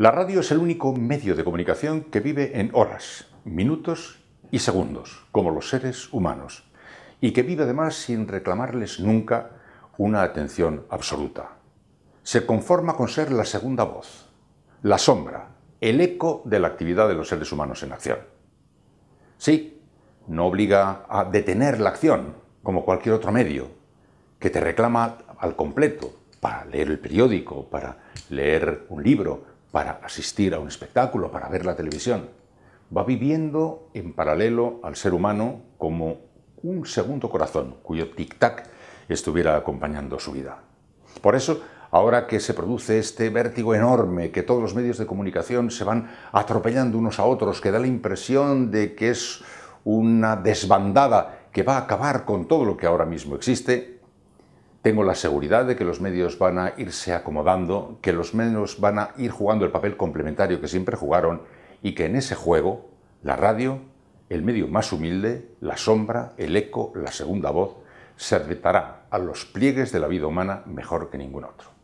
La radio es el único medio de comunicación que vive en horas, minutos y segundos, como los seres humanos, y que vive además sin reclamarles nunca una atención absoluta. Se conforma con ser la segunda voz, la sombra, el eco de la actividad de los seres humanos en acción. Sí, no obliga a detener la acción, como cualquier otro medio, que te reclama al completo, para leer el periódico, para leer un libro, para asistir a un espectáculo, para ver la televisión. Va viviendo en paralelo al ser humano como un segundo corazón cuyo tic-tac estuviera acompañando su vida. Por eso, ahora que se produce este vértigo enorme, que todos los medios de comunicación se van atropellando unos a otros, que da la impresión de que es una desbandada que va a acabar con todo lo que ahora mismo existe, tengo la seguridad de que los medios van a irse acomodando, que los medios van a ir jugando el papel complementario que siempre jugaron y que en ese juego la radio, el medio más humilde, la sombra, el eco, la segunda voz, se adaptará a los pliegues de la vida humana mejor que ningún otro.